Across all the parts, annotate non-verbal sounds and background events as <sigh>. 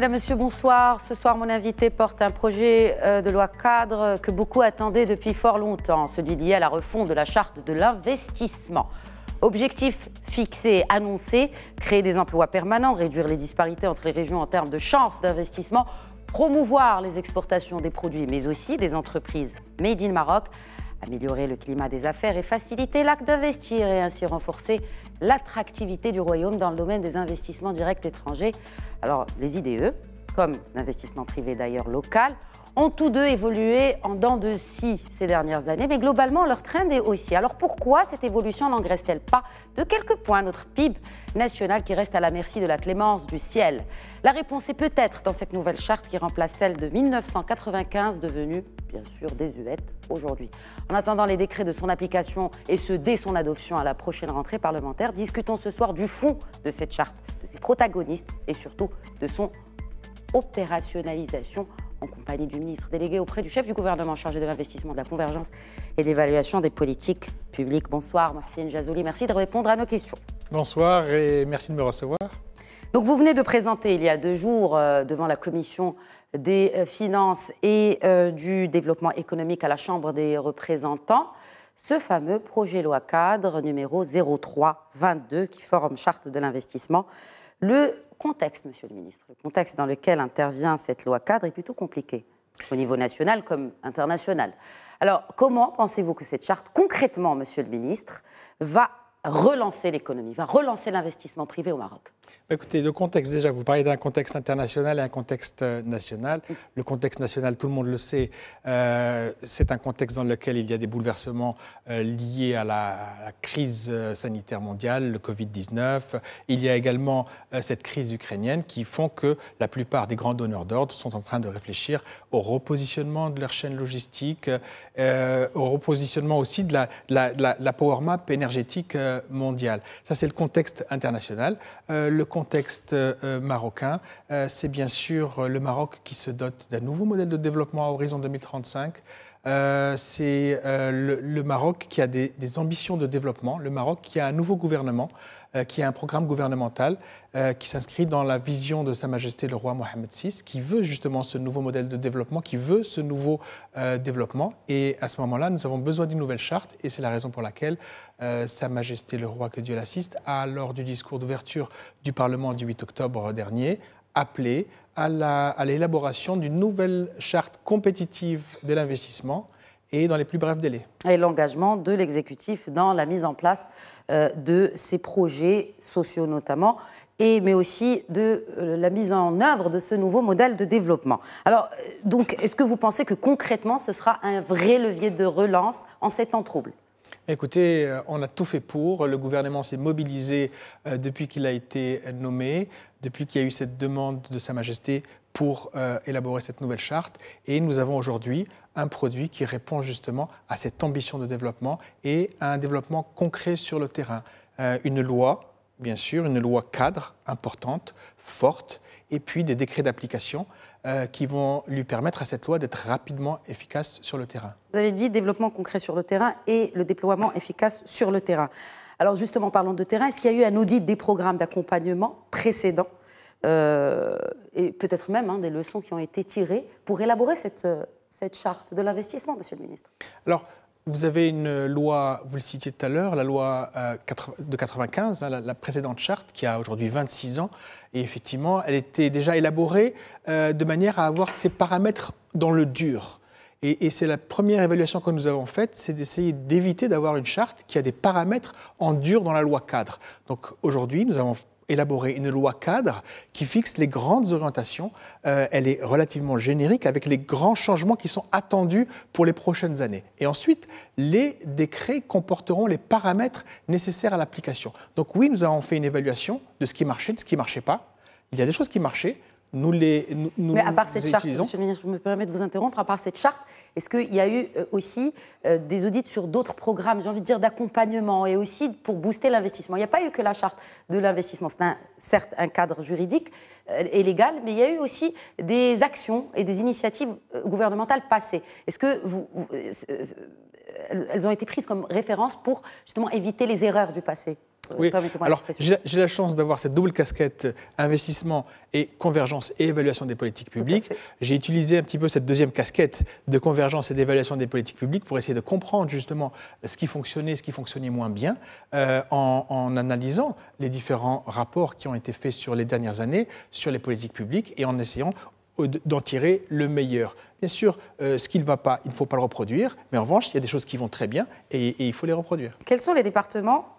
Madame, Monsieur, bonsoir. Ce soir, mon invité porte un projet euh, de loi cadre que beaucoup attendaient depuis fort longtemps, celui lié à la refonte de la charte de l'investissement. Objectif fixé, annoncé, créer des emplois permanents, réduire les disparités entre les régions en termes de chances d'investissement, promouvoir les exportations des produits, mais aussi des entreprises made in Maroc, améliorer le climat des affaires et faciliter l'acte d'investir et ainsi renforcer l'attractivité du royaume dans le domaine des investissements directs étrangers. Alors les IDE, comme l'investissement privé d'ailleurs local, ont tous deux évolué en dents de scie ces dernières années, mais globalement leur trend est haussier. Alors pourquoi cette évolution n'engraisse-t-elle pas de quelques points notre PIB national qui reste à la merci de la clémence du ciel La réponse est peut-être dans cette nouvelle charte qui remplace celle de 1995 devenue bien sûr désuète aujourd'hui. En attendant les décrets de son application et ce dès son adoption à la prochaine rentrée parlementaire, discutons ce soir du fond de cette charte, de ses protagonistes et surtout de son opérationnalisation en compagnie du ministre délégué auprès du chef du gouvernement chargé de l'investissement, de la convergence et de l'évaluation des politiques publiques. Bonsoir, Mohsin Jazouli. Merci de répondre à nos questions. Bonsoir et merci de me recevoir. Donc, vous venez de présenter il y a deux jours euh, devant la commission des finances et euh, du développement économique à la Chambre des représentants ce fameux projet loi cadre numéro 0322 qui forme charte de l'investissement. Le contexte, monsieur le ministre, le contexte dans lequel intervient cette loi cadre est plutôt compliqué, au niveau national comme international. Alors, comment pensez-vous que cette charte, concrètement, monsieur le ministre, va relancer l'économie, va relancer l'investissement privé au Maroc bah, écoutez, le contexte, déjà, vous parlez d'un contexte international et un contexte euh, national. Le contexte national, tout le monde le sait, euh, c'est un contexte dans lequel il y a des bouleversements euh, liés à la, crise sanitaire mondiale, le Covid-19. Il y a également cette crise ukrainienne qui font que la plupart des grands donneurs d'ordre sont en train de réfléchir au repositionnement de leur chaîne logistique, au repositionnement aussi de la, la, power map énergétique mondiale. Ça, c'est le contexte international le contexte euh, euh, marocain, euh, c'est bien sûr le Maroc qui se dote d'un nouveau modèle de développement à horizon 2035 euh, c'est euh, le, Maroc qui a des, ambitions de développement, le Maroc qui a un nouveau gouvernement, euh, qui a un programme gouvernemental qui s'inscrit dans la vision de Sa Majesté le roi Mohamed VI, qui veut justement ce nouveau modèle de développement, qui veut ce nouveau développement. Et à ce moment-là, nous avons besoin d'une nouvelle charte, et c'est la raison pour laquelle Sa Majesté le roi, que Dieu l'assiste, a, lors du discours d'ouverture du Parlement du 8 octobre dernier, appelé à l'élaboration d'une nouvelle charte compétitive de l'investissement et dans les plus brefs délais. Et l'engagement de l'exécutif dans la mise en place euh, de ces projets sociaux notamment, et, mais aussi de euh, la mise en œuvre de ce nouveau modèle de développement. Alors, euh, donc, est-ce que vous pensez que concrètement, ce sera un vrai levier de relance en ces temps troubles Écoutez, on a tout fait pour. Le gouvernement s'est mobilisé depuis qu'il a été nommé depuis qu'il y a eu cette demande de Sa Majesté pour euh, élaborer cette nouvelle charte. Et nous avons aujourd'hui un produit qui répond justement à cette ambition de développement et à un développement concret sur le terrain. Euh, une loi, bien sûr, une loi cadre importante, forte, et puis des décrets d'application euh, qui vont lui permettre à cette loi d'être rapidement efficace sur le terrain. Vous avez dit développement concret sur le terrain et le déploiement efficace sur le terrain. Alors justement, parlant de terrain, est-ce qu'il y a eu un audit des programmes d'accompagnement précédents euh, et peut-être même hein, des leçons qui ont été tirées pour élaborer cette, euh, charte de l'investissement, Monsieur le Ministre Alors, vous avez une loi, vous le citiez tout à l'heure, la loi euh, de 1995, hein, la précédente charte, qui a aujourd'hui 26 ans, et effectivement, elle était déjà élaborée de manière à avoir ces paramètres dans le dur. Et, c'est la première évaluation que nous avons faite, c'est d'essayer d'éviter d'avoir une charte qui a des paramètres en dur dans la loi cadre. Donc aujourd'hui, nous avons élaboré une loi cadre qui fixe les grandes orientations. Euh, elle est relativement générique avec les grands changements qui sont attendus pour les prochaines années. Et ensuite, les décrets comporteront les paramètres nécessaires à l'application. Donc oui, nous avons fait une évaluation de ce qui marchait, de ce qui ne marchait pas. Il y a des choses qui marchaient, nous les Mais à part cette charte, je me permets de vous interrompre, à part cette charte, est-ce qu'il y a eu euh, aussi euh, des audits sur d'autres programmes, j'ai envie de dire d'accompagnement et aussi pour booster l'investissement Il n'y a pas eu que la charte de l'investissement, c'est certes un cadre juridique euh, et légal, mais il y a eu aussi des actions et des initiatives gouvernementales passées. Est-ce que elles ont été prises comme référence pour justement éviter les erreurs du passé oui. Alors, j'ai la chance d'avoir cette double casquette euh, investissement et convergence et évaluation des politiques publiques. J'ai utilisé un petit peu cette deuxième casquette de convergence et d'évaluation des politiques publiques pour essayer de comprendre justement ce qui fonctionnait, ce qui fonctionnait moins bien, euh, en, analysant les différents rapports qui ont été faits sur les dernières années sur les politiques publiques et en essayant d'en tirer le meilleur. Bien sûr, euh, ce qui ne va pas, il ne faut pas le reproduire, mais en revanche, il y a des choses qui vont très bien et il faut les reproduire. Quels sont les départements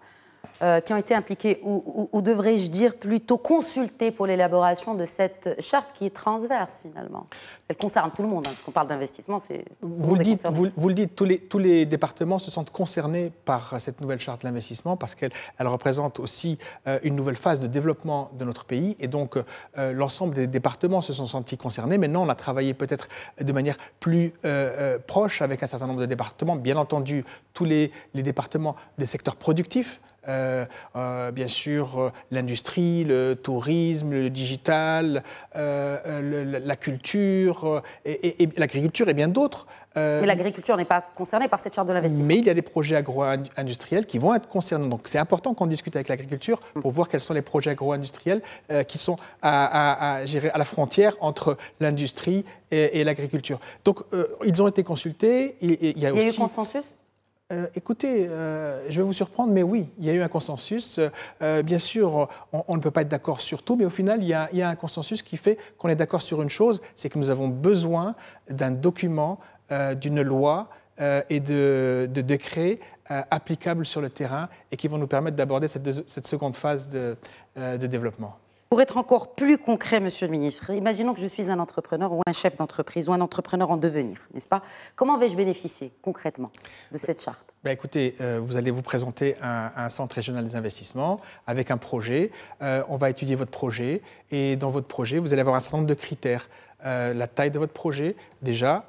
euh, qui ont été impliqués, ou, devrais-je dire plutôt consultés pour l'élaboration de cette charte qui est transverse finalement Elle concerne tout le monde, hein, parle d'investissement, c'est... Vous, le dites, tous les, départements se sentent concernés par cette nouvelle charte de l'investissement parce qu'elle représente aussi euh, une nouvelle phase de développement de notre pays et donc euh, l'ensemble des départements se sont sentis concernés. Maintenant, on a travaillé peut-être de manière plus proche avec un certain nombre de départements, bien entendu tous les départements des secteurs productifs, euh, euh, bien sûr euh, l'industrie, le tourisme, le digital, la culture, et, l'agriculture et bien d'autres. mais l'agriculture n'est pas concernée par cette charte de l'investissement. Mais il y a des projets agro-industriels qui vont être concernés. Donc c'est important qu'on discute avec l'agriculture pour voir quels sont les projets agro-industriels qui sont à, gérer à, la frontière entre l'industrie et, l'agriculture. Donc ils ont été consultés. Il, il y a, eu consensus euh, écoutez, euh, je vais vous surprendre, mais oui, il y a eu un consensus. Euh, bien sûr, on, ne peut pas être d'accord sur tout, mais au final, il y a, un consensus qui fait qu'on est d'accord sur une chose, c'est que nous avons besoin d'un document, d'une loi et de, décrets applicables sur le terrain et qui vont nous permettre d'aborder cette, seconde phase de développement. Pour être encore plus concret, Monsieur le Ministre, imaginons que je suis un entrepreneur ou un chef d'entreprise ou un entrepreneur en devenir, n'est-ce pas Comment vais-je bénéficier concrètement de bah, cette charte ben écoutez, euh, vous allez vous présenter un, un, centre régional des investissements avec un projet. Euh, on va étudier votre projet et dans votre projet, vous allez avoir un certain nombre de critères. Euh, la taille de votre projet, déjà,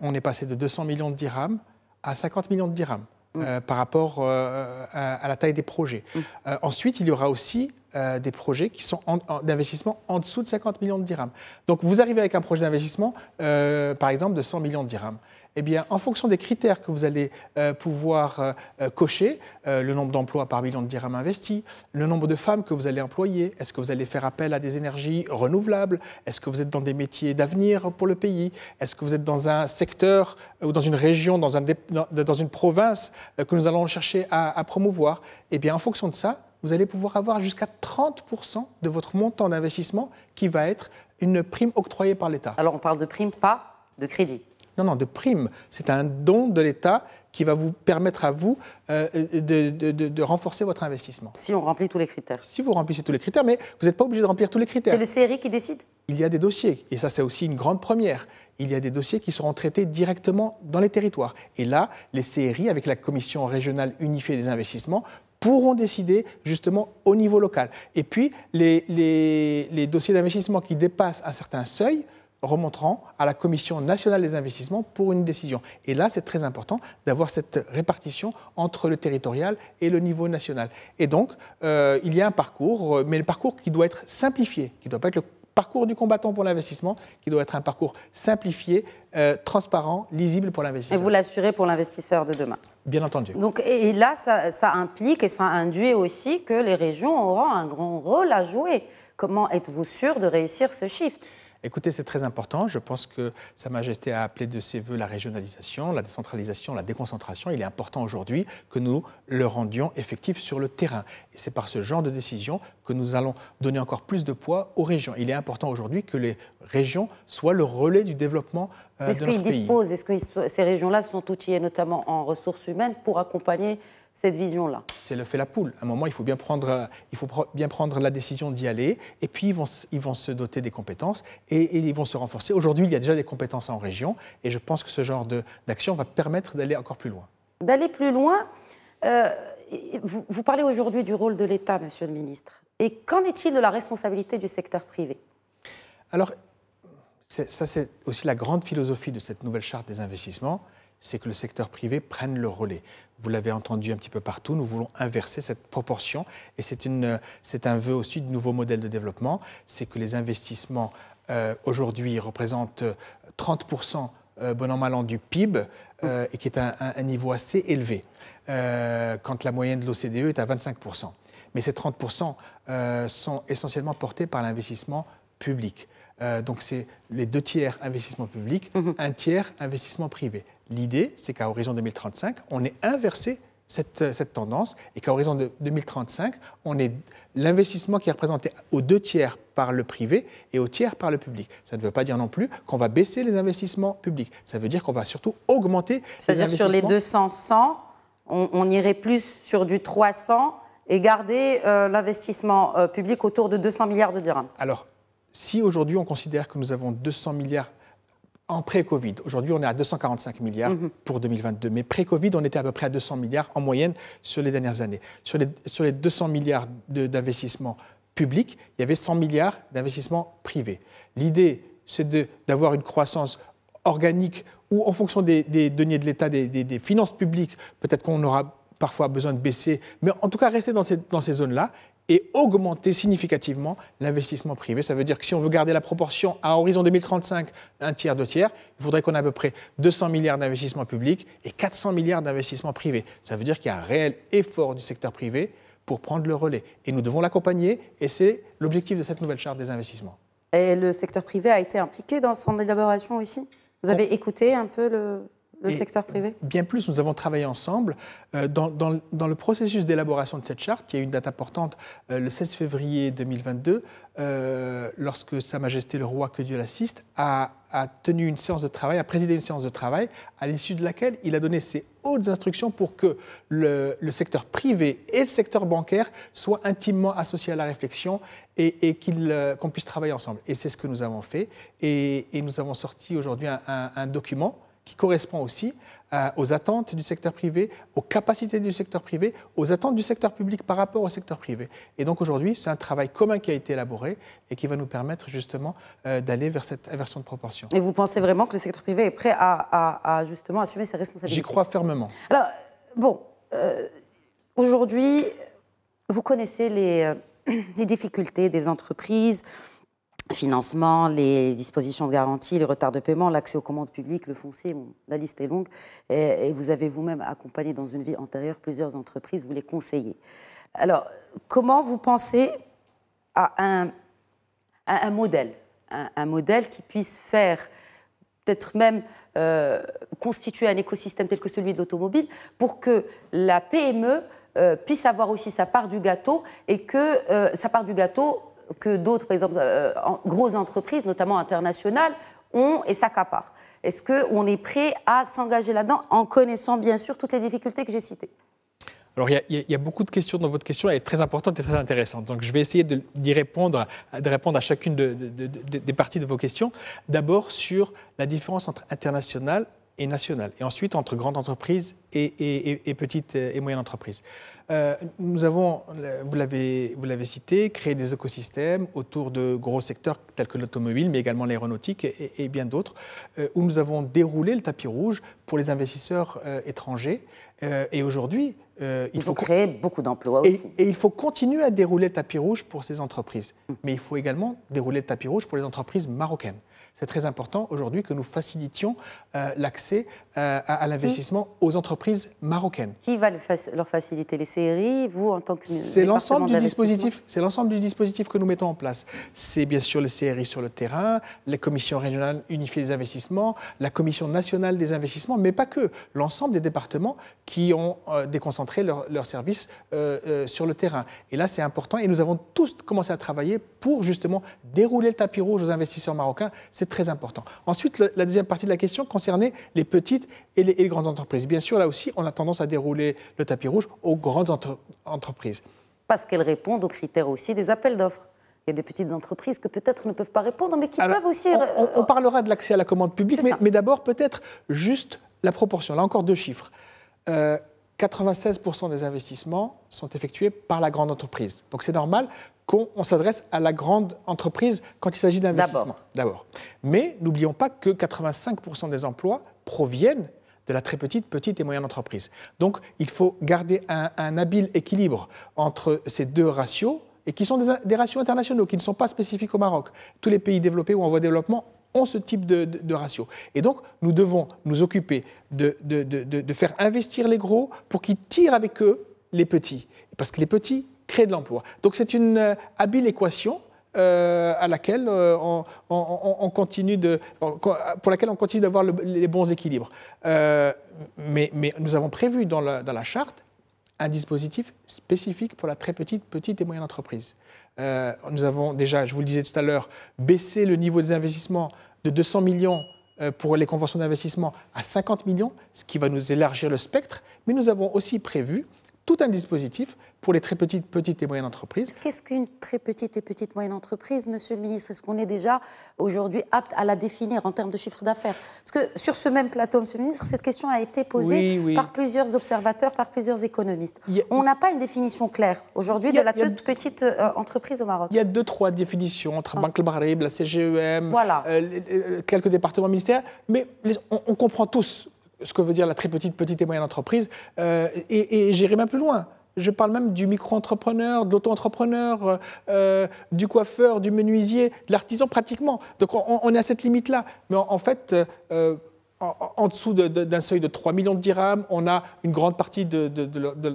on est passé de 200 millions de dirhams à 50 millions de dirhams. Euh, mm. par rapport euh, à, la taille des projets. Mm. Euh, ensuite, il y aura aussi des projets qui sont d'investissement en dessous de 50 millions de dirhams. Donc vous arrivez avec un projet d'investissement, par exemple, de 100 millions de dirhams eh bien, en fonction des critères que vous allez euh, pouvoir euh, euh, cocher, le nombre d'emplois par million de dirhams investis, le nombre de femmes que vous allez employer, est-ce que vous allez faire appel à des énergies renouvelables, est-ce que vous êtes dans des métiers d'avenir pour le pays, est-ce que vous êtes dans un secteur ou dans une région, dans, une province que nous allons chercher à, à promouvoir, eh bien, en fonction de ça, vous allez pouvoir avoir jusqu'à 30% de votre montant d'investissement qui va être une prime octroyée par l'État. Alors on parle de prime, pas de crédit. Non, non, de prime. C'est un don de l'État qui va vous permettre à vous euh, de, renforcer votre investissement. Si on remplit tous les critères. Si vous remplissez tous les critères, mais vous n'êtes pas obligé de remplir tous les critères. C'est le CRI qui décide Il y a des dossiers, et ça c'est aussi une grande première. Il y a des dossiers qui seront traités directement dans les territoires. Et là, les CRI, avec la Commission régionale unifiée des investissements, pourront décider justement au niveau local. Et puis, les dossiers d'investissement qui dépassent un certain seuil, remontrant à la Commission nationale des investissements pour une décision. Et là, c'est très important d'avoir cette répartition entre le territorial et le niveau national. Et donc, euh, il y a un parcours, euh, mais le parcours qui doit être simplifié, qui ne doit pas être le parcours du combattant pour l'investissement, qui doit être un parcours simplifié, euh, transparent, lisible pour l'investisseur. Et vous l'assurez pour l'investisseur de demain Bien entendu. Donc, et là, ça, ça implique et ça induit aussi que les régions auront un grand rôle à jouer. Comment êtes-vous sûr de réussir ce shift Écoutez, c'est très important. Je pense que Sa Majesté a appelé de ses voeux la régionalisation, la décentralisation, la déconcentration. Il est important aujourd'hui que nous le rendions effectif sur le terrain. Et c'est par ce genre de décision que nous allons donner encore plus de poids aux régions. Il est important aujourd'hui que les régions soient le relais du développement euh, de notre pays. Est-ce qu'ils disposent, est-ce que ces régions-là sont outillées notamment en ressources humaines pour accompagner cette vision-là. C'est le fait la poule. À un moment, il faut bien prendre, euh, il faut bien prendre la décision d'y aller, et puis ils vont, se doter des compétences et, ils vont se renforcer. Aujourd'hui, il y a déjà des compétences en région, et je pense que ce genre d'action va permettre d'aller encore plus loin. D'aller plus loin, euh, vous, vous parlez aujourd'hui du rôle de l'État, monsieur le ministre. Et qu'en est-il de la responsabilité du secteur privé Alors, ça, c'est aussi la grande philosophie de cette nouvelle charte des investissements c'est que le secteur privé prenne le relais. Vous l'avez entendu un petit peu partout, nous voulons inverser cette proportion et c'est un vœu aussi de nouveaux modèle de développement, c'est que les investissements euh, aujourd'hui représentent 30% euh, euh, bon an mal an du PIB et qui est un, niveau assez élevé quand la moyenne de l'OCDE est à 25%. Mais ces 30% sont essentiellement portés par l'investissement public. donc c'est les deux tiers investissement public, mm-hmm. un tiers investissement privé. L'idée, c'est qu'à horizon 2035, on ait inversé euh, cette, tendance et qu'à horizon de 2035, on ait l'investissement qui est représenté aux deux tiers par le privé et aux tiers par le public. Ça ne veut pas dire non plus qu'on va baisser les investissements publics. Ça veut dire qu'on va surtout augmenter les investissements. C'est-à-dire sur les 200, 100, on, irait plus sur du 300 et garder euh, l'investissement euh, public autour de 200 milliards de dirhams. Alors, si aujourd'hui on considère que nous avons 200 milliards en pré-Covid. Aujourd'hui, on est à 245 milliards mhm. pour 2022, mais pré-Covid, on était à peu près à 200 milliards en moyenne sur les dernières années. Sur les, sur les 200 milliards d'investissements publics, il y avait 100 milliards d'investissements privés. L'idée, c'est d'avoir une croissance organique ou en fonction des, deniers de l'État, des, finances publiques, peut-être qu'on aura parfois besoin de baisser, mais en tout cas rester dans ces, dans ces zones-là et augmenter significativement l'investissement privé. Ça veut dire que si on veut garder la proportion à horizon 2035, un tiers, deux tiers, il faudrait qu'on ait à peu près 200 milliards d'investissements publics et 400 milliards d'investissements privés. Ça veut dire qu'il y a un réel effort du secteur privé pour prendre le relais. Et nous devons l'accompagner, et c'est l'objectif de cette nouvelle charte des investissements. Et le secteur privé a été impliqué dans son élaboration aussi Vous avez écouté un peu le le secteur privé Bien plus, nous avons travaillé ensemble. Euh, dans, le processus d'élaboration de cette charte, il y a une date importante, euh, le 16 février 2022, euh, lorsque Sa Majesté le Roi, que Dieu l'assiste, a, tenu une séance de travail, a présidé une séance de travail, à l'issue de laquelle il a donné ses hautes instructions pour que le, secteur privé et le secteur bancaire soient intimement associés à la réflexion et, qu'on puisse travailler ensemble. Et c'est ce que nous avons fait. Et, nous avons sorti aujourd'hui un document qui correspond aussi euh, aux attentes du secteur privé, aux capacités du secteur privé, aux attentes du secteur public par rapport au secteur privé. Et donc aujourd'hui, c'est un travail commun qui a été élaboré et qui va nous permettre justement euh, d'aller vers cette inversion de proportion. Et vous pensez vraiment que le secteur privé est prêt à, justement assumer ses responsabilités J'y crois fermement. Alors, bon, euh, aujourd'hui, vous connaissez les <clears throat> difficultés des entreprises, financement, les dispositions de garantie, les retards de paiement, l'accès aux commandes publiques, le foncier, la liste est longue. Et, vous avez vous-même accompagné dans une vie antérieure plusieurs entreprises, vous les conseillez. Alors, comment vous pensez à un, modèle un, modèle qui puisse faire, peut-être même euh, constituer un écosystème tel que celui de l'automobile, pour que la PME euh, puisse avoir aussi sa part du gâteau et que euh, sa part du gâteau que d'autres, par exemple, euh, en, grosses entreprises, notamment internationales, ont et s'accaparent Est-ce qu'on est prêt à s'engager là-dedans en connaissant bien sûr toutes les difficultés que j'ai citées alors, il y, a, beaucoup de questions dans votre question, elle est très importante et très intéressante. Donc, je vais essayer d'y répondre, de répondre à chacune des parties de vos questions. D'abord, sur la différence entre international et nationale, et ensuite entre grandes entreprises et, et, petites et moyennes entreprises. Euh, nous avons, euh, vous l'avez cité, créé des écosystèmes autour de gros secteurs tels que l'automobile, mais également l'aéronautique et, bien d'autres, euh, où nous avons déroulé le tapis rouge pour les investisseurs étrangers. et aujourd'hui, il, faut, créer beaucoup d'emplois aussi. Et il faut continuer à dérouler le tapis rouge pour ces entreprises. Mais il faut également dérouler le tapis rouge pour les entreprises marocaines. C'est très important aujourd'hui que nous facilitions euh, l'accès euh, à, l'investissement aux entreprises marocaines. Qui va leur faciliter les CRI, Vous, en tant que c'est l'ensemble du dispositif. C'est l'ensemble du dispositif que nous mettons en place. C'est bien sûr les CRI sur le terrain, les commissions régionales unifiées des investissements, la commission nationale des investissements, mais pas que. L'ensemble des départements qui ont euh, déconcentré leurs services sur le terrain. Et là, c'est important. Et nous avons tous commencé à travailler pour justement dérouler le tapis rouge aux investisseurs marocains. C'est très important. Ensuite, la deuxième partie de la question concernait les petites et les, grandes entreprises. Bien sûr, là aussi, on a tendance à dérouler le tapis rouge aux grandes entreprises. Parce qu'elles répondent aux critères aussi des appels d'offres. Il y a des petites entreprises que peut-être ne peuvent pas répondre, mais qui peuvent aussi. On, on, parlera de l'accès à la commande publique, mais, d'abord peut-être juste la proportion. Là encore deux chiffres. Euh, 96% des investissements sont effectués par la grande entreprise. Donc c'est normal qu'on s'adresse à la grande entreprise quand il s'agit d'investissement. D'abord. Mais n'oublions pas que 85% des emplois proviennent de la très petite, petite et moyenne entreprise. Donc il faut garder un, habile équilibre entre ces deux ratios et qui sont des, des ratios internationaux, qui ne sont pas spécifiques au Maroc. Tous les pays développés ou en voie de développement ont ce type de, ratio. Et donc, nous devons nous occuper de, faire investir les gros pour qu'ils tirent avec eux les petits. Parce que les petits créent de l'emploi. Donc, c'est une euh, habile équation. Euh, à laquelle euh, on, continue pour laquelle on continue d'avoir les bons équilibres. mais, nous avons prévu dans la, dans la, charte un dispositif spécifique pour la très petite, petite et moyenne entreprise. Euh, nous avons déjà, je vous le disais tout à l'heure, baissé le niveau des investissements de 200 millions euh, pour les conventions d'investissement à 50 millions, ce qui va nous élargir le spectre. Mais nous avons aussi prévu tout un dispositif pour les très petites, petites et moyennes entreprises. Qu'est-ce qu'une très petite et petite moyenne entreprise, Monsieur le Ministre Est-ce qu'on est déjà aujourd'hui apte à la définir en termes de chiffre d'affaires Parce que sur ce même plateau, Monsieur le Ministre, cette question a été posée par plusieurs observateurs, par plusieurs économistes. on n'a pas une définition claire aujourd'hui de la toute petite euh, entreprise au Maroc. Il y a deux, trois définitions entre Banque le Barib, la CGEM, euh, euh, quelques départements ministériels, mais on, on comprend tous ce que veut dire la très petite, petite et moyenne entreprise. Euh, et, et j'irai même plus loin. Je parle même du micro-entrepreneur, de l'auto-entrepreneur, euh, euh, du coiffeur, du menuisier, de l'artisan pratiquement. Donc on, on est à cette limite-là. Mais en, fait, en, dessous d'un seuil de 3 millions de dirhams, on a une grande partie de,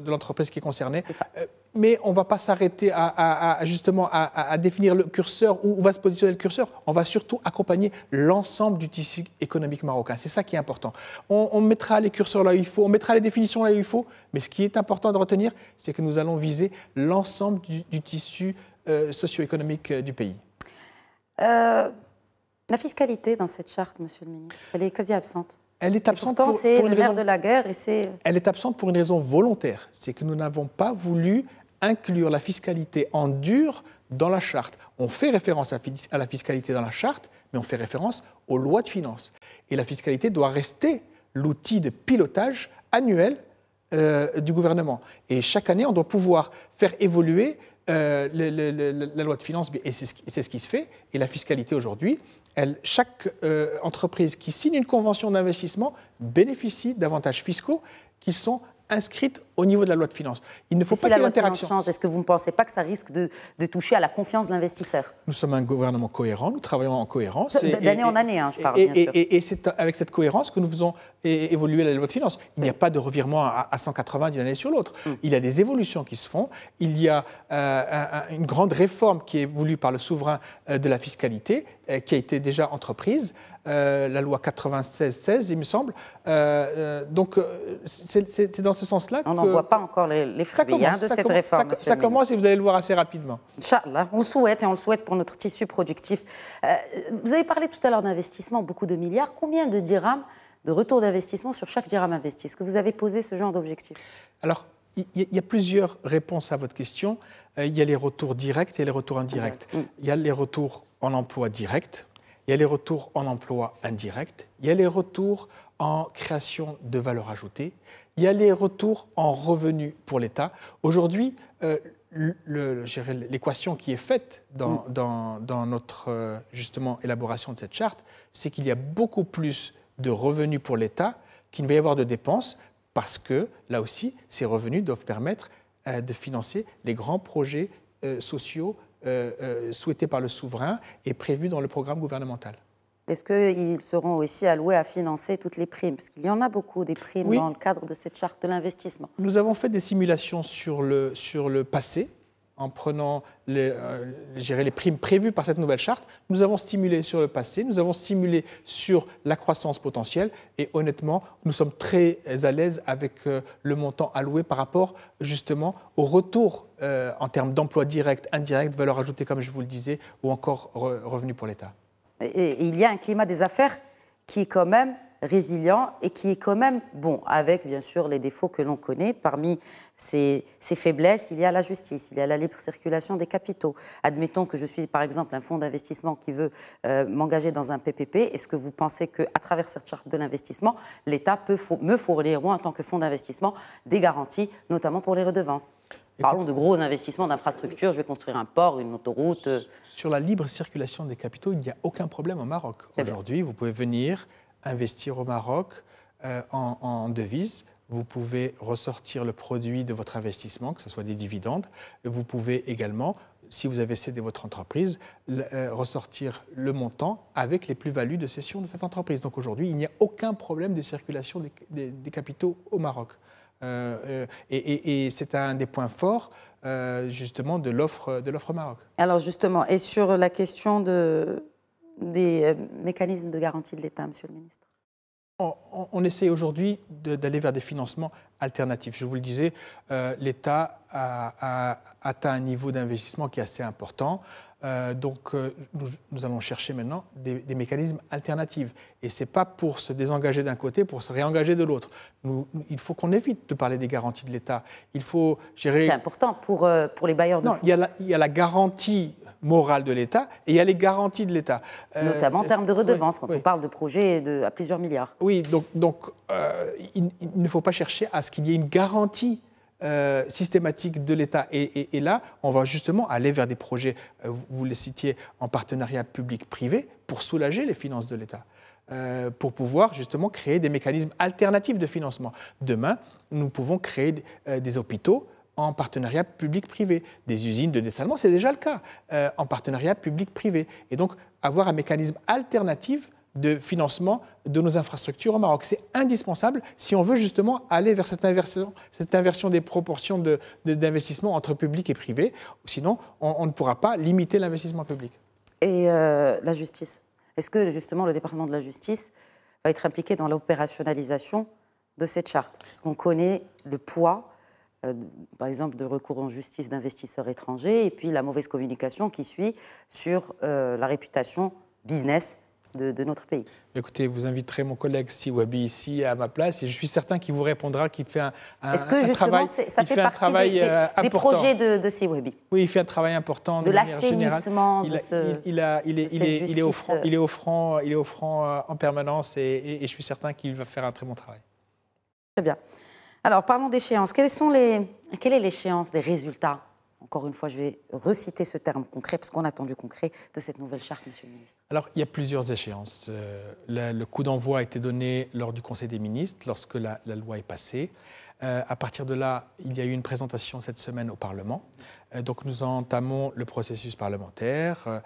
l'entreprise qui est concernée. Euh, mais on ne va pas s'arrêter à, justement à, définir le curseur, où va se positionner le curseur. On va surtout accompagner l'ensemble du tissu économique marocain. C'est ça qui est important. On, mettra les curseurs là où il faut, on mettra les définitions là où il faut, mais ce qui est important de retenir, c'est que nous allons viser l'ensemble du, tissu euh, socio-économique euh, du pays. La fiscalité dans cette charte, monsieur le ministre, elle est quasi absente. Elle est absente pour, une raison... de la guerre euh, Elle est absente pour une raison volontaire, c'est que nous n'avons pas voulu inclure la fiscalité en dur dans la charte. On fait référence à la fiscalité dans la charte, mais on fait référence aux lois de finances. Et la fiscalité doit rester l'outil de pilotage annuel euh, du gouvernement. Et chaque année, on doit pouvoir faire évoluer euh, la loi de finances, et c'est ce, ce, qui se fait. Et la fiscalité aujourd'hui, chaque euh, entreprise qui signe une convention d'investissement bénéficie d'avantages fiscaux qui sont inscrite au niveau de la loi de finances. Il ne faut pas si loi de finances change, Est-ce que vous ne pensez pas que ça risque de, toucher à la confiance de l'investisseur Nous sommes un gouvernement cohérent, nous travaillons en cohérence. D'année en année, hein, je parle. Et, bien sûr. et, c'est avec cette cohérence que nous faisons évoluer la loi de finances. Il n'y a pas de revirement à, 180 d'une année sur l'autre. Mm. Il y a des évolutions qui se font. Il y a euh, une grande réforme qui est voulue par le souverain euh, de la fiscalité, euh, qui a été déjà entreprise. Euh, la loi 96-16, il me semble. Euh, euh, donc, c'est dans ce sens-là – On n'en voit pas encore les, fruits hein, de cette réforme. Ça, commence et vous allez le voir assez rapidement. Inch'Allah, on souhaite et on le souhaite pour notre tissu productif. vous avez parlé tout à l'heure d'investissement, beaucoup de milliards. Combien de dirhams de retour d'investissement sur chaque dirham investi Est-ce que vous avez posé ce genre d'objectif Alors, il y, a plusieurs réponses à votre question. Il y a les retours directs et les retours indirects. Il y a les retours en emploi direct, il y a les retours en emploi indirect, il y a les retours en création de valeur ajoutée, il y a les retours en revenus pour l'État. Aujourd'hui, euh, l'équation qui est faite dans, mm. notre euh, justement élaboration de cette charte, c'est qu'il y a beaucoup plus de revenus pour l'État qu'il ne va y avoir de dépenses, parce que là aussi, ces revenus doivent permettre euh, de financer les grands projets sociaux euh, euh, Souhaité par le souverain et prévu dans le programme gouvernemental. Est-ce qu'ils seront aussi alloués à financer toutes les primes Parce qu'il y en a beaucoup des primes dans le cadre de cette charte de l'investissement. Nous avons fait des simulations sur le, sur le passé en prenant euh, les, primes prévues par cette nouvelle charte, nous avons stimulé sur le passé, nous avons stimulé sur la croissance potentielle et honnêtement, nous sommes très euh, à l'aise avec euh, le montant alloué par rapport justement au retour en termes d'emploi direct, indirect, valeur ajoutée comme je vous le disais, ou encore revenu pour l'État. et il y a un climat des affaires qui quand même résilient et qui est quand même bon, avec bien sûr les défauts que l'on connaît. Parmi ces, faiblesses, il y a la justice, il y a la libre circulation des capitaux. Admettons que je suis par exemple un fonds d'investissement qui veut euh, m'engager dans un PPP. Est-ce que vous pensez qu'à travers cette charte de l'investissement, l'État peut me fournir, moi en tant que fonds d'investissement, des garanties, notamment pour les redevances Parlons de gros investissements d'infrastructures. Je vais construire un port, une autoroute. Sur la libre circulation des capitaux, il n'y a aucun problème au Maroc. Aujourd'hui, vous pouvez venir investir au Maroc euh, en, en devises, vous pouvez ressortir le produit de votre investissement, que ce soit des dividendes. Vous pouvez également, si vous avez cédé votre entreprise, euh, ressortir le montant avec les plus-values de cession de cette entreprise. Donc aujourd'hui, il n'y a aucun problème de circulation des, capitaux au Maroc. Euh, et, c'est un des points forts justement de l'offre de l'offre Maroc. Alors justement, et sur la question de, des euh, mécanismes de garantie de l'État, Monsieur le Ministre on, essaie aujourd'hui d'aller vers des financements alternatifs. Je vous le disais, euh, l'État a, atteint un niveau d'investissement qui est assez important. Euh, donc nous, allons chercher maintenant des, mécanismes alternatifs. Et ce n'est pas pour se désengager d'un côté, pour se réengager de l'autre. il faut qu'on évite de parler des garanties de l'État. Il faut gérer... C'est important pour, pour les bailleurs de fonds. il y a la garantie morale de l'État et il y a les garanties de l'État. Euh, Notamment en termes de redevances, quand on parle de projets à plusieurs milliards. Oui, donc, donc euh, il, ne faut pas chercher à ce qu'il y ait une garantie euh, systématique de l'État. Et, là, on va justement aller vers des projets, vous les citiez, en partenariat public-privé pour soulager les finances de l'État. pour pouvoir justement créer des mécanismes alternatifs de financement. Demain, nous pouvons créer des hôpitaux en partenariat public-privé. Des usines de dessalement, c'est déjà le cas, euh, en partenariat public-privé. Et donc, avoir un mécanisme alternatif de financement de nos infrastructures au Maroc. C'est indispensable si on veut justement aller vers cette inversion, cette inversion des proportions d'investissement de, entre public et privé. Sinon, on, ne pourra pas limiter l'investissement public. Et euh, la justice Est-ce que justement le département de la justice va être impliqué dans l'opérationnalisation de cette charte On connaît le poids euh, par exemple, de recours en justice d'investisseurs étrangers, et puis la mauvaise communication qui suit sur euh, la réputation business de, notre pays. Écoutez, vous inviterez mon collègue Siwabi ici à ma place et je suis certain qu'il vous répondra qu'il fait un, travail… Est-ce que justement Ça fait, partie un travail des, euh, projets de, de Siwabi Oui, il fait un travail important de, générale. Il, il, est, offrant, il est offrant, en permanence et je suis certain qu'il va faire un très bon travail. Très bien. Alors, parlons d'échéance. sont les... Quelle est l'échéance des résultats encore une fois, je vais reciter ce terme concret, parce qu'on attend du concret de cette nouvelle charte, monsieur le ministre. Alors, il y a plusieurs échéances. Euh, le, coup d'envoi a été donné lors du Conseil des ministres, lorsque la, loi est passée. Euh, à partir de là, il y a eu une présentation cette semaine au Parlement. Euh, donc, nous entamons le processus parlementaire,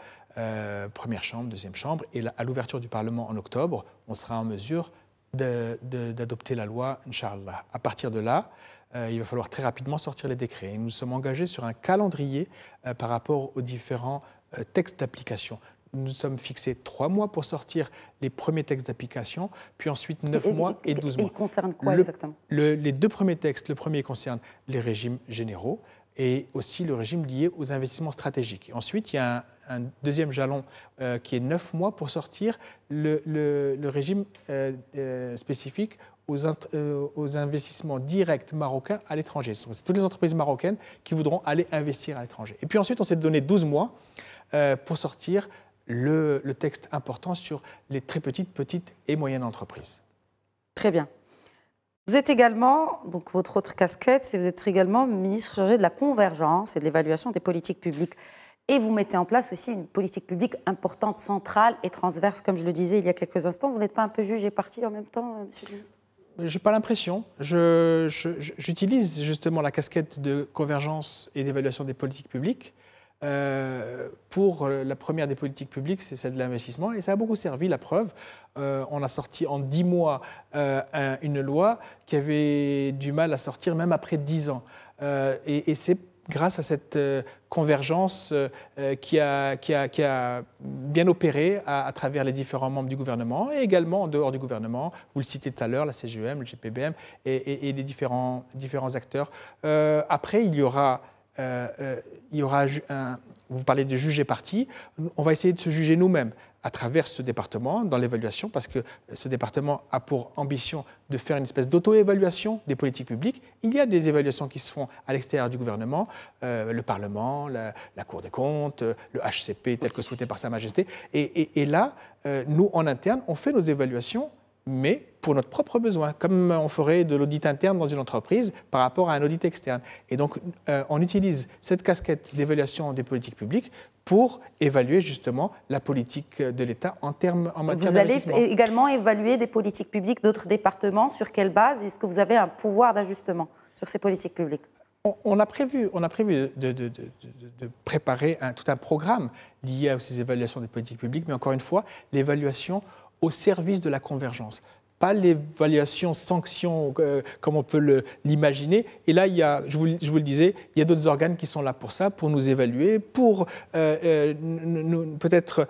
première chambre, deuxième chambre, et à l'ouverture du Parlement en octobre, on sera en mesure d'adopter la loi, Inch'Allah. À partir de là, euh, il va falloir très rapidement sortir les décrets. Nous nous sommes engagés sur un calendrier euh, par rapport aux différents euh, textes d'application. Nous nous sommes fixés trois mois pour sortir les premiers textes d'application, puis ensuite neuf mois et douze mois. Ils concernent quoi exactement Les deux premiers textes, le premier concerne les régimes généraux, et aussi le régime lié aux investissements stratégiques. Ensuite, il y a un, deuxième jalon euh, qui est neuf mois pour sortir le, régime euh, euh, spécifique aux, investissements directs marocains à l'étranger. C'est sont toutes les entreprises marocaines qui voudront aller investir à l'étranger. Et puis ensuite, on s'est donné 12 mois pour sortir le texte important sur les très petites, petites et moyennes entreprises. Très bien. Vous êtes également, donc votre autre casquette, c'est vous êtes également ministre chargé de la convergence et de l'évaluation des politiques publiques. Et vous mettez en place aussi une politique publique importante, centrale et transverse, comme je le disais il y a quelques instants. Vous n'êtes pas un peu jugé parti en même temps, euh, monsieur le ministre n'ai pas l'impression. J'utilise justement la casquette de convergence et d'évaluation des politiques publiques euh, pour la première des politiques publiques, c'est celle de l'investissement, et ça a beaucoup servi, la preuve. Euh, on a sorti en dix mois euh, une loi qui avait du mal à sortir même après dix ans. et, c'est grâce à cette convergence qui a, qui, a, bien opéré à, travers les différents membres du gouvernement et également en dehors du gouvernement. Vous le citez tout à l'heure, la CGM, e le GPBM et, et, les différents, différents acteurs. après, il y aura euh, euh, il y aura vous parlez de juger parti, on va essayer de se juger nous-mêmes à travers ce département dans l'évaluation, parce que ce département a pour ambition de faire une espèce d'auto-évaluation des politiques publiques. Il y a des évaluations qui se font à l'extérieur du gouvernement, euh, le Parlement, la, Cour des comptes, le HCP tel que souhaité par Sa Majesté. Et, là, nous, en interne, on fait nos évaluations mais pour notre propre besoin, comme on ferait de l'audit interne dans une entreprise par rapport à un audit externe. Et donc, euh, on utilise cette casquette d'évaluation des politiques publiques pour évaluer justement la politique de l'État en termes en matière Vous allez également évaluer des politiques publiques d'autres départements. Sur quelle base Est-ce que vous avez un pouvoir d'ajustement sur ces politiques publiques on, a prévu, on a prévu de, préparer tout un programme lié à ces évaluations des politiques publiques, mais encore une fois, l'évaluation au service de la convergence pas l'évaluation sanction euh, comme on peut l'imaginer. Et là, il y a, je, vous, le disais, il y a d'autres organes qui sont là pour ça, pour nous évaluer, pour euh, euh, peut-être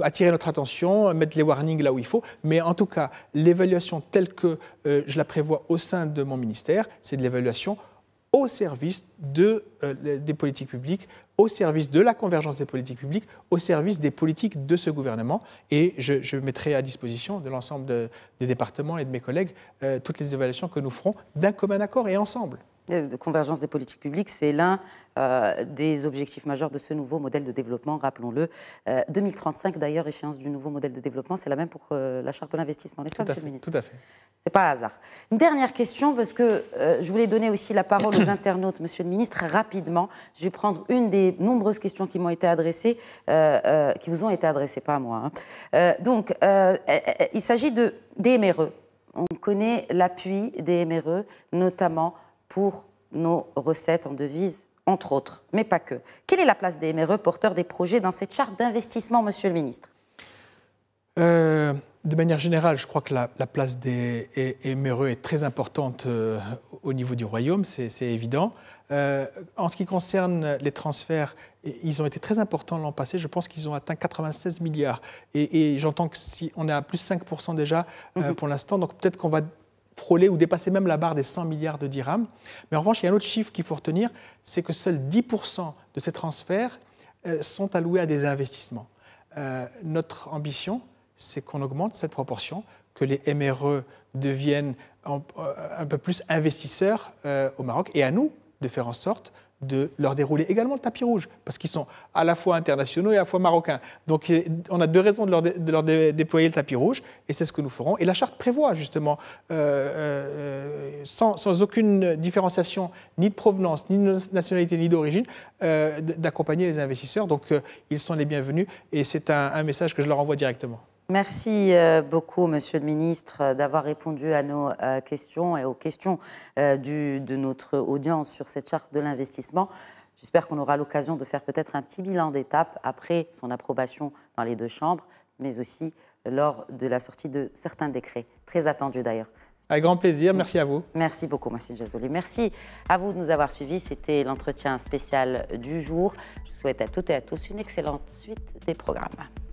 attirer notre attention, mettre les warnings là où il faut. Mais en tout cas, l'évaluation telle que je la prévois au sein de mon ministère, c'est de l'évaluation au service euh, des politiques publiques, au service de la convergence des politiques publiques, au service des politiques de ce gouvernement. Et je, mettrai à disposition de l'ensemble des départements et de mes collègues euh, toutes les évaluations que nous ferons d'un commun accord et ensemble de euh, convergence des politiques publiques, c'est l'un euh, des objectifs majeurs de ce nouveau modèle de développement, rappelons-le. 2035, euh, d'ailleurs, échéance du nouveau modèle de développement, c'est la même pour la charte de l'investissement, n'est-ce pas, Monsieur le ministre Tout à fait. C'est pas un hasard. Une dernière question, parce que je voulais donner aussi la parole aux <coughs> internautes, Monsieur le ministre, rapidement. Je vais prendre une des nombreuses questions qui m'ont été adressées, qui vous ont été adressées, pas à moi. Hein. donc, il s'agit de des MRE. On connaît l'appui des MRE, notamment pour nos recettes en devises, entre autres, mais pas que. Quelle est la place des MRE, porteurs des projets, dans cette charte d'investissement, Monsieur le Ministre euh, de manière générale, je crois que la, place des MRE est très importante euh, au niveau du Royaume, c'est évident. Euh, en ce qui concerne les transferts, ils ont été très importants l'an passé. Je pense qu'ils ont atteint 96 milliards. Et, j'entends que si on est à plus 5% déjà mhm. pour l'instant, donc peut-être qu'on va frôler ou dépasser même la barre des 100 milliards de dirhams. Mais en revanche, il y a un autre chiffre qu'il faut retenir, c'est que seuls 10% de ces transferts euh, sont alloués à des investissements. Euh, notre ambition, c'est qu'on augmente cette proportion, que les MRE deviennent euh, un peu plus investisseurs au Maroc et à nous de faire en sorte de leur dérouler également le tapis rouge, parce qu'ils sont à la fois internationaux et à la fois marocains. Donc on a deux raisons de leur, déployer le tapis rouge, et c'est ce que nous ferons. Et la charte prévoit justement, euh, euh, sans, aucune différenciation ni de provenance, ni de nationalité, ni d'origine, euh, d'accompagner les investisseurs. Donc ils sont les bienvenus, et c'est un message que je leur envoie directement. Merci euh, beaucoup, Monsieur le Ministre, euh, d'avoir répondu à nos euh, questions et aux questions de notre audience sur cette charte de l'investissement. J'espère qu'on aura l'occasion de faire peut-être un petit bilan d'étape après son approbation dans les deux chambres, mais aussi lors de la sortie de certains décrets, très attendus d'ailleurs. Avec grand plaisir, merci à vous. Merci beaucoup, Massine Jazoli. Merci à vous de nous avoir suivis. C'était l'entretien spécial du jour. Je souhaite à toutes et à tous une excellente suite des programmes.